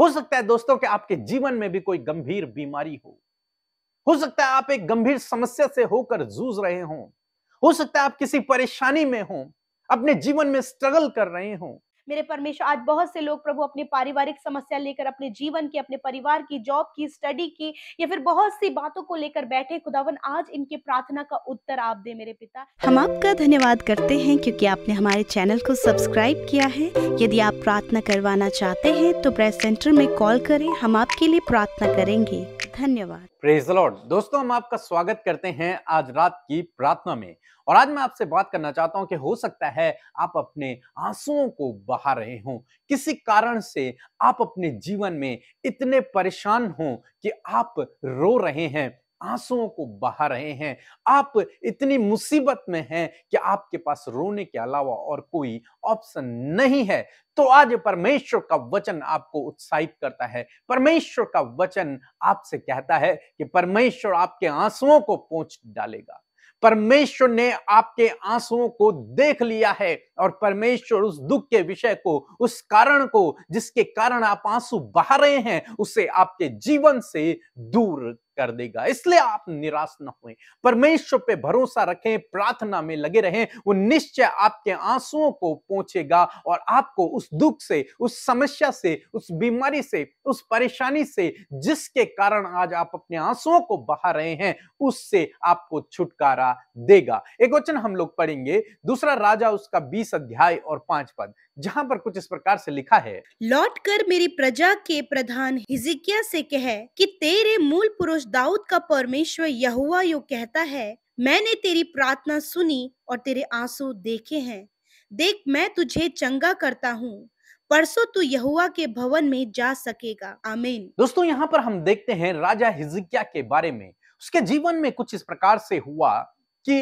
हो सकता है दोस्तों कि आपके जीवन में भी कोई गंभीर बीमारी हो हो सकता है आप एक गंभीर समस्या से होकर जूझ रहे हो हो सकता है आप किसी परेशानी में हो अपने जीवन में स्ट्रगल कर रहे हो मेरे परमेश्वर आज बहुत से लोग प्रभु अपनी पारिवारिक समस्या लेकर अपने जीवन की अपने परिवार की जॉब की स्टडी की या फिर बहुत सी बातों को लेकर बैठे खुदावन आज इनके प्रार्थना का उत्तर आप दे मेरे पिता हम आपका धन्यवाद करते हैं क्योंकि आपने हमारे चैनल को सब्सक्राइब किया है यदि आप प्रार्थना करवाना चाहते हैं तो प्रेस सेंटर में कॉल करें हम आपके लिए प्रार्थना करेंगे धन्यवाद प्रेज लॉर्ड दोस्तों हम आपका स्वागत करते हैं आज रात की प्रार्थना में और आज मैं आपसे बात करना चाहता हूं कि हो सकता है आप अपने आंसुओं को बहा रहे हों किसी कारण से आप अपने जीवन में इतने परेशान हों कि आप रो रहे हैं आंसुओं को बहा रहे हैं आप इतनी मुसीबत में हैं कि आपके पास रोने के अलावा और कोई ऑप्शन नहीं है तो आज परमेश्वर का वचन आपको उत्साहित करता है परमेश्वर का वचन आपसे कहता है कि परमेश्वर आपके आंसुओं को पहुंच डालेगा परमेश्वर ने आपके आंसुओं को देख लिया है और परमेश्वर उस दुख के विषय को उस कारण को जिसके कारण आप आंसू बहा रहे हैं उसे आपके जीवन से दूर कर देगा इसलिए आप निराश न हुए परमेश्वर पे भरोसा रखें प्रार्थना में लगे रहें वो निश्चय आपके आंसुओं को पहुंचेगा और आपको उस दुख से उस समस्या से उस बीमारी से उस परेशानी से जिसके कारण आज आप अपने आंसुओं को बहा रहे हैं उससे आपको छुटकारा देगा एक वचन हम लोग पढ़ेंगे दूसरा राजा उसका बीस बीस अध्याय और पांच पद जहाँ पर कुछ इस प्रकार से लिखा है लौट कर मेरी प्रजा के प्रधान हिजिकिया से कहे कि तेरे मूल पुरुष दाऊद का परमेश्वर यहुआ यो कहता है मैंने तेरी प्रार्थना सुनी और तेरे आंसू देखे हैं देख मैं तुझे चंगा करता हूँ परसों तू यहुआ के भवन में जा सकेगा आमीन दोस्तों यहाँ पर हम देखते हैं राजा हिजिकिया के बारे में उसके जीवन में कुछ इस प्रकार से हुआ कि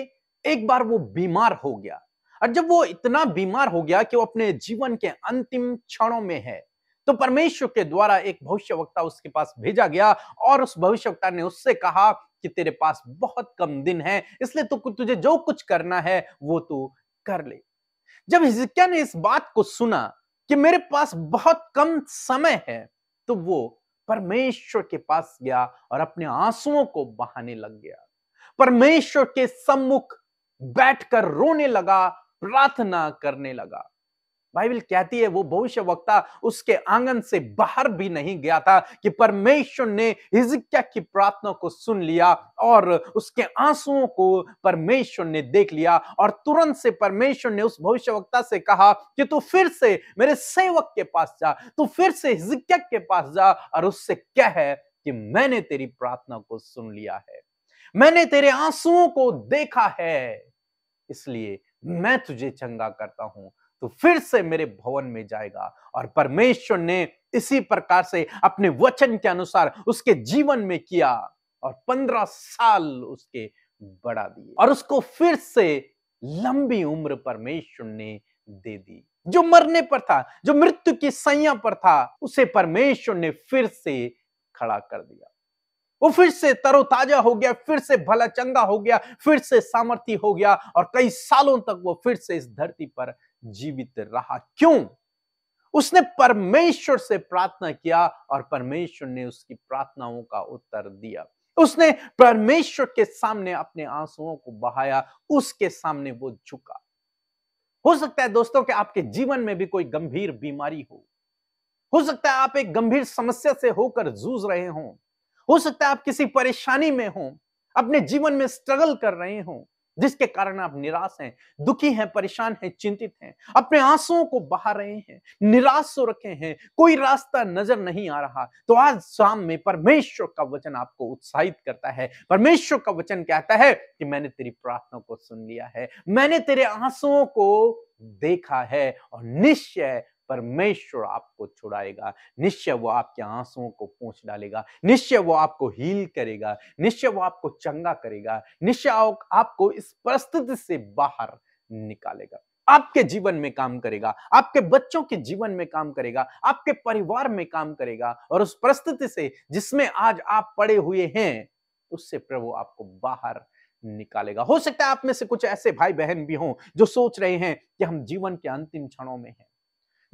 एक बार वो बीमार हो गया और जब वो इतना बीमार हो गया कि वो अपने जीवन के अंतिम क्षणों में है तो परमेश्वर के द्वारा एक भविष्य वक्ता उसके पास भेजा गया और उस भविष्य वक्ता ने उससे कहा कि तेरे पास बहुत कम दिन है इसलिए तो तुझे जो कुछ करना है वो तू कर ले जब हिजिकिया ने इस बात को सुना कि मेरे पास बहुत कम समय है तो वो परमेश्वर के पास गया और अपने आंसुओं को बहाने लग गया परमेश्वर के सम्मुख बैठकर रोने लगा प्रार्थना करने लगा बाइबल कहती है वो भविष्य वक्ता उसके आंगन से बाहर भी नहीं गया था कि परमेश्वर ने हिजिक्या की प्रार्थना को सुन लिया और उसके आंसुओं को परमेश्वर ने देख लिया और तुरंत से परमेश्वर ने उस भविष्य वक्ता से कहा कि तू फिर से मेरे सेवक के पास जा तू फिर से हिजिक्या के पास जा और उससे कह कि मैंने तेरी प्रार्थना को सुन लिया है मैंने तेरे आंसुओं को देखा है इसलिए मैं तुझे चंगा करता हूं तो फिर से मेरे भवन में जाएगा और परमेश्वर ने इसी प्रकार से अपने वचन के अनुसार उसके जीवन में किया और पंद्रह साल उसके बढ़ा दिए और उसको फिर से लंबी उम्र परमेश्वर ने दे दी जो मरने पर था जो मृत्यु की सैया पर था उसे परमेश्वर ने फिर से खड़ा कर दिया वो फिर से तरोताजा हो गया फिर से भला चंगा हो गया फिर से सामर्थ्य हो गया और कई सालों तक वो फिर से इस धरती पर जीवित रहा क्यों उसने परमेश्वर से प्रार्थना किया और परमेश्वर ने उसकी प्रार्थनाओं का उत्तर दिया उसने परमेश्वर के सामने अपने आंसुओं को बहाया उसके सामने वो झुका हो सकता है दोस्तों कि आपके जीवन में भी कोई गंभीर बीमारी हो हो सकता है आप एक गंभीर समस्या से होकर जूझ रहे हों हो सकता है आप किसी परेशानी में हो अपने जीवन में स्ट्रगल कर रहे हो जिसके कारण आप निराश हैं दुखी हैं परेशान हैं चिंतित हैं अपने आंसुओं को बहा रहे हैं निराश हो रखे हैं कोई रास्ता नजर नहीं आ रहा तो आज शाम में परमेश्वर का वचन आपको उत्साहित करता है परमेश्वर का वचन कहता है कि मैंने तेरी प्रार्थना को सुन लिया है मैंने तेरे आंसुओं को देखा है और निश्चय परमेश्वर आपको छुड़ाएगा निश्चय वो आपके आंसुओं को पूछ डालेगा निश्चय वो आपको हील करेगा निश्चय वो आपको चंगा करेगा निश्चय आपको इस परिस्थिति से बाहर निकालेगा आपके जीवन में काम करेगा आपके बच्चों के जीवन में काम करेगा आपके परिवार में काम करेगा और उस परिस्थिति से जिसमें आज आप पड़े हुए हैं उससे प्रभु आपको बाहर निकालेगा हो सकता है आप में से कुछ ऐसे भाई बहन भी हों जो सोच रहे हैं कि हम जीवन के अंतिम क्षणों में हैं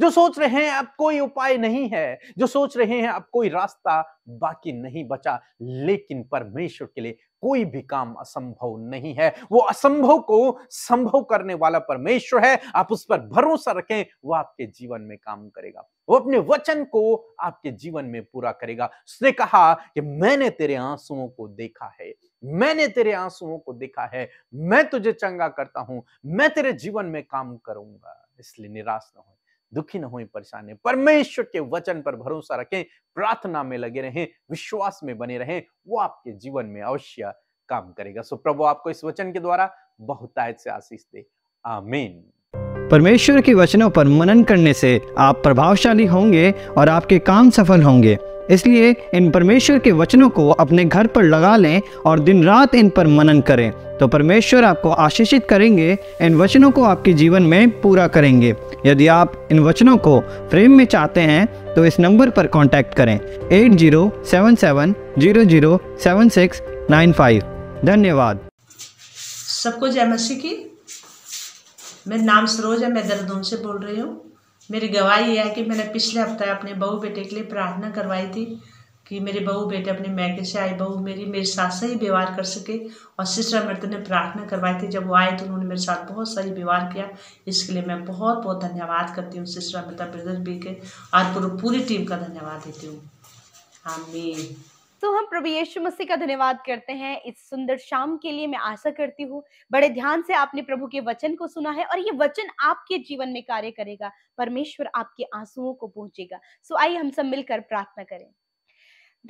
जो सोच रहे हैं अब कोई उपाय नहीं है जो सोच रहे हैं अब कोई रास्ता बाकी नहीं बचा लेकिन परमेश्वर के लिए कोई भी काम असंभव नहीं है वो असंभव को संभव करने वाला परमेश्वर है आप उस पर भरोसा रखें वो आपके जीवन में काम करेगा वो अपने वचन को आपके जीवन में पूरा करेगा उसने कहा कि मैंने तेरे आंसुओं को देखा है मैंने तेरे आंसुओं को देखा है मैं तुझे चंगा करता हूं मैं तेरे जीवन में काम करूंगा इसलिए निराश ना हो दुखी न हो परेशान परमेश्वर के वचन पर भरोसा रखें प्रार्थना में लगे रहें विश्वास में बने रहें वो आपके जीवन में अवश्य काम करेगा सो प्रभु आपको इस वचन के द्वारा बहुतायत से आशीष दे आमीन परमेश्वर के वचनों पर मनन करने से आप प्रभावशाली होंगे और आपके काम सफल होंगे इसलिए इन परमेश्वर के वचनों को अपने घर पर लगा लें और दिन रात इन पर मनन करें तो परमेश्वर आपको आशीषित करेंगे इन वचनों को आपके जीवन में पूरा करेंगे यदि आप इन वचनों को फ्रेम में चाहते हैं तो इस नंबर पर कॉन्टैक्ट करें eight zero seven seven zero zero seven six nine five धन्यवाद सबको जय मसीह की मेरा नाम सरोज है मैं देहरादून से बोल रही हूँ मेरी गवाही है कि मैंने पिछले हफ्ते अपने बहू बेटे के लिए प्रार्थना करवाई थी कि मेरे बहू बेटे अपने मैके से आए बहू मेरी मेरे साथ सही व्यवहार कर सके और सिस्टर अमृत ने प्रार्थना करवाई थी जब वो आए तो उन्होंने मेरे साथ बहुत सही व्यवहार किया इसके लिए मैं बहुत बहुत धन्यवाद करती हूँ सिस्टर अमृता ब्रदर बी के और पूरी टीम का धन्यवाद देती हूँ मैं तो हम प्रभु यीशु मसीह का धन्यवाद करते हैं इस सुंदर शाम के लिए मैं आशा करती हूँ बड़े ध्यान से आपने प्रभु के वचन को सुना है और ये वचन आपके जीवन में कार्य करेगा परमेश्वर आपके आंसुओं को पहुंचेगा सो आइए हम सब मिलकर प्रार्थना करें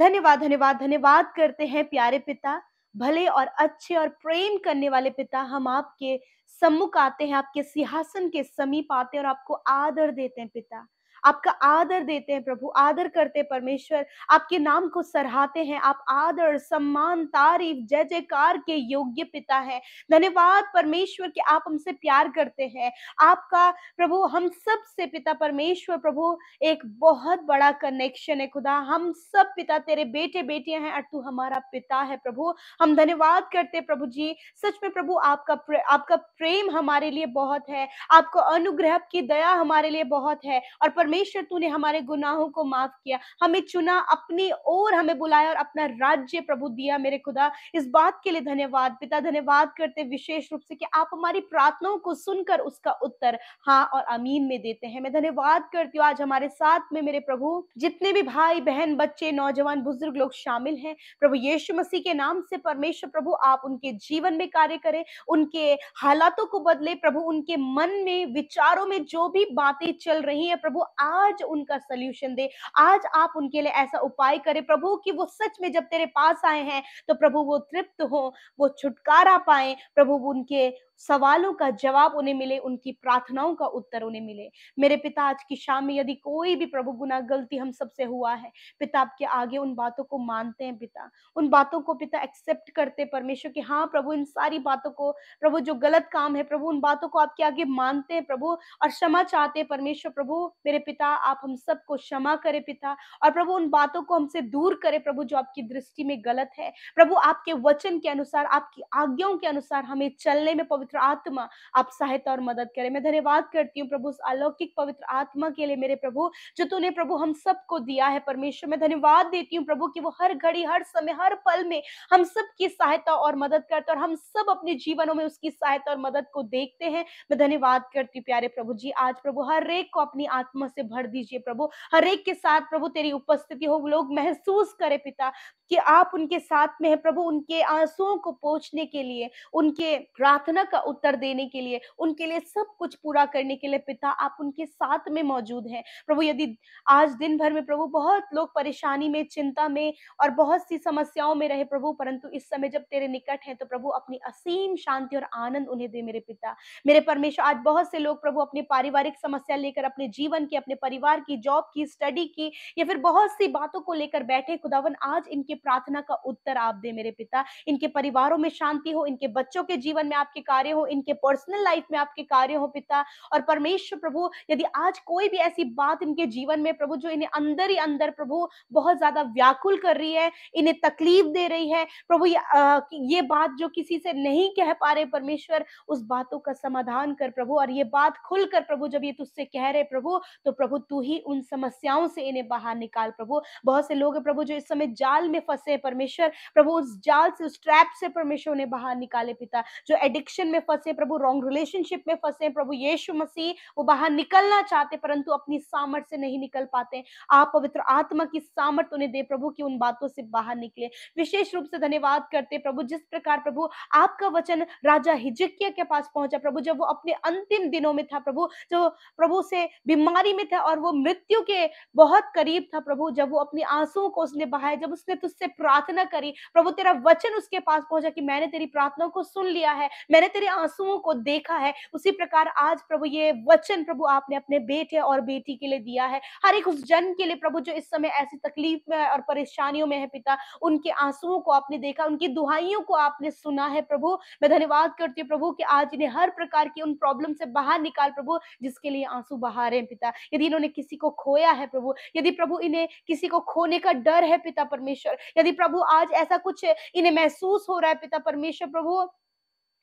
धन्यवाद धन्यवाद धन्यवाद करते हैं प्यारे पिता भले और अच्छे और प्रेम करने वाले पिता हम आपके सम्मुख आते हैं आपके सिंहासन के समीप आते हैं और आपको आदर देते हैं पिता आपका आदर देते हैं प्रभु आदर करते हैं परमेश्वर आपके नाम को सराहते हैं आप आदर सम्मान तारीफ जय जयकार के योग्य पिता हैं धन्यवाद परमेश्वर के आप हमसे प्यार करते हैं आपका प्रभु हम सब से पिता परमेश्वर प्रभु एक बहुत बड़ा कनेक्शन है खुदा हम सब पिता तेरे बेटे बेटियां हैं और तू हमारा पिता है प्रभु हम धन्यवाद करते प्रभु जी सच में प्रभु आपका प्रे, आपका प्रेम हमारे लिए बहुत है आपको अनुग्रह की दया हमारे लिए बहुत है और परमेश्वर तूने हमारे गुनाहों को माफ किया हमें चुना अपनी ओर हमें बुलाया और अपना राज्य प्रभु दिया मेरे खुदा इस बात के लिए धन्यवाद पिता धन्यवाद करते विशेष रूप से कि आप हमारी प्रार्थनाओं को सुनकर उसका उत्तर हाँ और अमीन में देते हैं मैं धन्यवाद करती हूँ आज हमारे साथ में मेरे प्रभु जितने भी भाई बहन बच्चे नौजवान बुजुर्ग लोग शामिल हैं प्रभु यीशु मसीह के नाम से परमेश्वर प्रभु आप उनके जीवन में कार्य करें उनके हालातों को बदले प्रभु उनके मन में विचारों में जो भी बातें चल रही है प्रभु आज उनका सोल्यूशन दे आज आप उनके लिए ऐसा उपाय करें प्रभु कि वो सच में जब तेरे पास आए हैं तो प्रभु वो तृप्त हो वो छुटकारा पाए प्रभु उनके सवालों का जवाब उन्हें मिले उनकी प्रार्थनाओं का उत्तर उन्हें मिले मेरे पिता आज की शाम में यदि कोई भी प्रभु गुना गलती हम सबसे हुआ है पिता आपके आगे उन बातों को मानते हैं पिता उन बातों को पिता एक्सेप्ट करते परमेश्वर की हाँ प्रभु इन सारी बातों को प्रभु जो गलत काम है प्रभु उन बातों को आपके आगे मानते हैं प्रभु और क्षमा चाहते हैं परमेश्वर प्रभु मेरे पिता आप हम सबको क्षमा करें पिता और प्रभु उन बातों को हमसे दूर करें प्रभु जो आपकी दृष्टि में गलत है प्रभु आपके वचन के अनुसार आपकी आज्ञाओं के अनुसार हमें चलने में पवित्र पवित्र आत्मा आप सहायता और मदद करें मैं धन्यवाद करती हूँ प्रभु उस अलौकिक पवित्र आत्मा के लिए मेरे प्रभु जो तूने प्रभु हम सबको दिया है परमेश्वर मैं धन्यवाद देती हूँ प्रभु की वो हर घड़ी हर समय हर पल में हम सबकी सहायता और मदद करते और हम सब अपने जीवनों में उसकी सहायता और मदद को देखते हैं मैं धन्यवाद करती हूँ प्यारे प्रभु जी आज प्रभु हर एक को अपनी आत्मा से भर दीजिए प्रभु हर एक के साथ प्रभु तेरी उपस्थिति हो लोग महसूस करें पिता कि आप उनके साथ में है प्रभु उनके आंसुओं को पोछने के लिए उनके प्रार्थना का का उत्तर देने के लिए उनके लिए सब कुछ पूरा करने के लिए पिता आप उनके साथ में मौजूद हैं प्रभु यदि आज दिन भर में प्रभु बहुत लोग परेशानी में चिंता में और बहुत सी समस्याओं में रहे प्रभु परंतु इस समय जब तेरे निकट है तो प्रभु अपनी असीम शांति और आनंद उन्हें दे मेरे पिता मेरे परमेश्वर आज बहुत से लोग प्रभु अपने पारिवारिक समस्या लेकर अपने जीवन की अपने परिवार की जॉब की स्टडी की या फिर बहुत सी बातों को लेकर बैठे खुदावन आज इनके प्रार्थना का उत्तर आप दे मेरे पिता इनके परिवारों में शांति हो इनके बच्चों के जीवन में आपके कार्य कार्य हो इनके पर्सनल लाइफ में आपके कार्य हो पिता और परमेश्वर प्रभु यदि आज कोई भी ऐसी बात इनके जीवन में प्रभु जो इन्हें अंदर ही अंदर प्रभु बहुत ज्यादा व्याकुल कर रही है इन्हें तकलीफ दे रही है प्रभु ये, आ, ये बात जो किसी से नहीं कह पा रहे परमेश्वर उस बातों का समाधान कर प्रभु और ये बात खुल कर प्रभु जब ये तुझसे कह रहे प्रभु तो प्रभु तू ही उन समस्याओं से इन्हें बाहर निकाल प्रभु बहुत से लोग प्रभु जो इस समय जाल में फंसे परमेश्वर प्रभु उस जाल से उस ट्रैप से परमेश्वर उन्हें बाहर निकाले पिता जो एडिक्शन में में फंसे प्रभु रॉन्ग रिलेशनशिप में फंसे प्रभु यीशु मसीह वो बाहर निकलना चाहते परंतु अपनी सामर्थ से नहीं निकल पाते आप पवित्र आत्मा की सामर्थ उन्हें दे प्रभु की उन बातों से बाहर निकले विशेष रूप से धन्यवाद करते प्रभु जिस प्रकार प्रभु आपका वचन राजा हिजकिया के पास पहुंचा प्रभु जब वो अपने अंतिम दिनों में था प्रभु जो प्रभु से बीमारी में था और वो मृत्यु के बहुत करीब था प्रभु जब वो अपने आंसुओं को उसने बहाया जब उसने तुझसे प्रार्थना करी प्रभु तेरा वचन उसके पास पहुंचा कि मैंने तेरी प्रार्थना को सुन लिया है मैंने तेरे आंसुओं को देखा है उसी प्रकार आज प्रभु ये वचन प्रभु आपने अपने बेटे और बेटी के लिए दिया है हर एक उस जन के लिए प्रभु जो इस समय ऐसी तकलीफ में और परेशानियों में है पिता उनके आंसुओं को आपने देखा उनकी दुहाइयों को आपने सुना है प्रभु मैं धन्यवाद करती हूँ प्रभु कि आज इन्हें हर प्रकार की उन प्रॉब्लम से बाहर निकाल प्रभु जिसके लिए आंसू बहा रहे हैं पिता यदि इन्होंने किसी को खोया है प्रभु यदि प्रभु इन्हें किसी को खोने का डर है पिता परमेश्वर यदि प्रभु आज ऐसा कुछ इन्हें महसूस हो रहा है पिता परमेश्वर प्रभु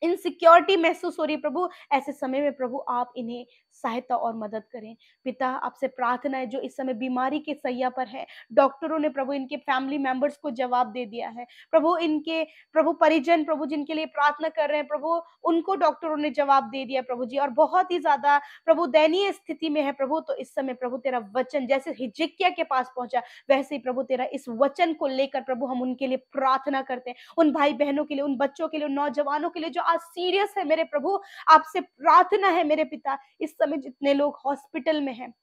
इनसिक्योरिटी महसूस हो रही है प्रभु ऐसे समय में प्रभु आप इन्हें सहायता और मदद करें पिता आपसे प्रार्थना है जो इस समय बीमारी के सैया पर है डॉक्टरों ने प्रभु इनके फैमिली मेंबर्स को जवाब दे दिया है प्रभु इनके प्रभु परिजन प्रभु जिनके लिए प्रार्थना कर रहे हैं प्रभु उनको डॉक्टरों ने जवाब दे दिया प्रभु जी और बहुत ही ज्यादा प्रभु दयनीय स्थिति में है प्रभु तो इस समय प्रभु तेरा वचन जैसे हिजिकिया के पास पहुंचा वैसे ही प्रभु तेरा इस वचन को लेकर प्रभु हम उनके लिए प्रार्थना करते हैं उन भाई बहनों के लिए उन बच्चों के लिए उन नौजवानों के लिए जो आज सीरियस है मेरे प्रभु आपसे प्रार्थना है मेरे पिता इस समय जितने लोग हॉस्पिटल में हैं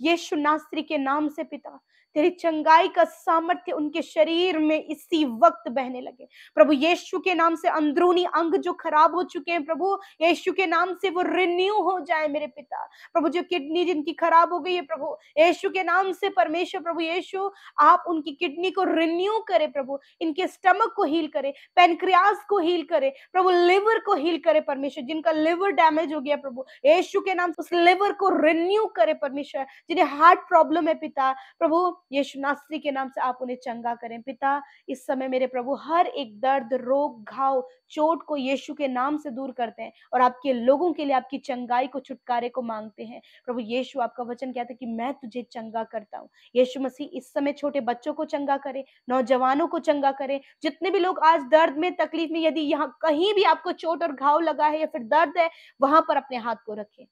यीशु नासरी के नाम से पिता तेरी चंगाई का सामर्थ्य उनके शरीर में इसी वक्त बहने लगे प्रभु यीशु के नाम से अंदरूनी अंग जो खराब हो चुके हैं प्रभु यीशु के नाम से वो रिन्यू हो जाए मेरे पिता प्रभु जो किडनी जिनकी खराब हो गई है प्रभु यीशु के नाम से परमेश्वर प्रभु यीशु आप उनकी किडनी को रिन्यू करे प्रभु इनके स्टमक को हील करे पेनक्रियाज को हील करे प्रभु लिवर को हील करे परमेश्वर जिनका लिवर डैमेज हो गया प्रभु यीशु के नाम से उस लिवर को रिन्यू करे परमेश्वर जिन्हें हार्ट प्रॉब्लम है पिता प्रभु यीशु नासरी के नाम से आप उन्हें चंगा करें पिता इस समय मेरे प्रभु हर एक दर्द रोग घाव चोट को यीशु के नाम से दूर करते हैं और आपके लोगों के लिए आपकी चंगाई को छुटकारे को मांगते हैं प्रभु यीशु आपका वचन कहता है कि मैं तुझे चंगा करता हूँ यीशु मसीह इस समय छोटे बच्चों को चंगा करे नौजवानों को चंगा करे जितने भी लोग आज दर्द में तकलीफ में यदि यहाँ कहीं भी आपको चोट और घाव लगा है या फिर दर्द है वहां पर अपने हाथ को रखें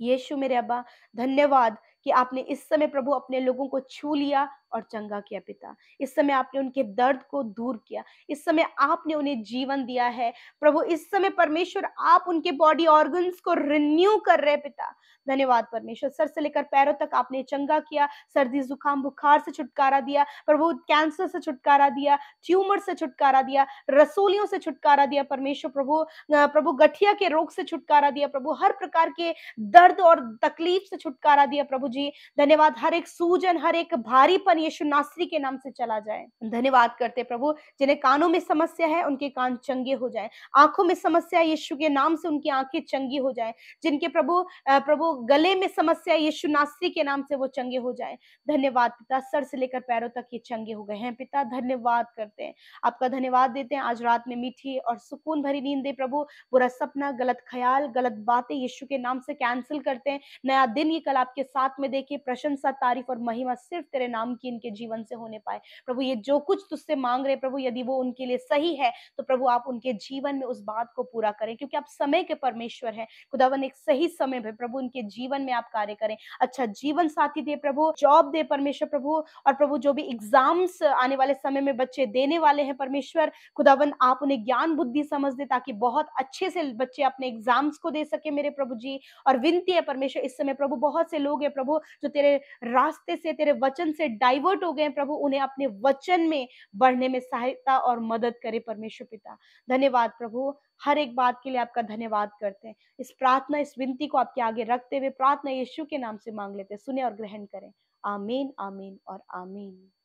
यीशु मेरे अब्बा धन्यवाद कि आपने इस समय प्रभु अपने लोगों को छू लिया और चंगा किया पिता इस समय आपने उनके दर्द को दूर किया इस समय आपने उन्हें जीवन दिया है प्रभु इस समय परमेश्वर आप उनके बॉडी ऑर्गन्स को रिन्यू कर रहे पिता धन्यवाद परमेश्वर सर से लेकर पैरों तक आपने चंगा किया सर्दी जुकाम बुखार से छुटकारा दिया प्रभु कैंसर से छुटकारा दिया ट्यूमर से छुटकारा दिया रसोलियों से छुटकारा दिया परमेश्वर प्रभु प्रभु गठिया के रोग से छुटकारा दिया प्रभु हर प्रकार के दर्द और तकलीफ से छुटकारा दिया प्रभु प्रभु जी धन्यवाद हर एक सूजन हर एक भारीपन यीशु नासरी के नाम से चला जाए धन्यवाद करते प्रभु जिन्हें कानों में समस्या है उनके कान चंगे हो जाए आंखों में समस्या यीशु के नाम से उनकी आंखें चंगी हो जाए जिनके प्रभु प्रभु गले में समस्या यीशु नासरी के नाम से वो चंगे हो जाए धन्यवाद पिता सर से लेकर पैरों तक ये चंगे हो गए हैं पिता धन्यवाद करते हैं आपका धन्यवाद देते हैं आज रात में मीठी और सुकून भरी नींद दे प्रभु बुरा सपना गलत ख्याल गलत बातें यीशु के नाम से कैंसिल करते हैं नया दिन ये कल आपके साथ में देखिए प्रशंसा तारीफ और महिमा सिर्फ तेरे नाम की इनके जीवन से होने पाए प्रभु ये जो कुछ तुझसे मांग रहे प्रभु यदि वो उनके लिए सही है तो प्रभु आप उनके जीवन में उस बात को पूरा करें क्योंकि आप समय के परमेश्वर हैं खुदावन एक सही समय में प्रभु उनके जीवन में आप कार्य करें अच्छा जीवन साथी दे प्रभु जॉब दे परमेश्वर प्रभु और प्रभु जो भी एग्जाम्स आने वाले समय में बच्चे देने वाले हैं परमेश्वर खुदावन आप उन्हें ज्ञान बुद्धि समझ दे ताकि बहुत अच्छे से बच्चे अपने एग्जाम्स को दे सके मेरे प्रभु जी और विनती है परमेश्वर इस समय प्रभु बहुत से लोग हैं प्रभु प्रभु जो तेरे रास्ते से तेरे वचन से डाइवर्ट हो गए प्रभु उन्हें अपने वचन में बढ़ने में सहायता और मदद करे परमेश्वर पिता धन्यवाद प्रभु हर एक बात के लिए आपका धन्यवाद करते हैं इस प्रार्थना इस विनती को आपके आगे रखते हुए प्रार्थना यीशु के नाम से मांग लेते हैं सुने और ग्रहण करें आमीन आमीन और आमीन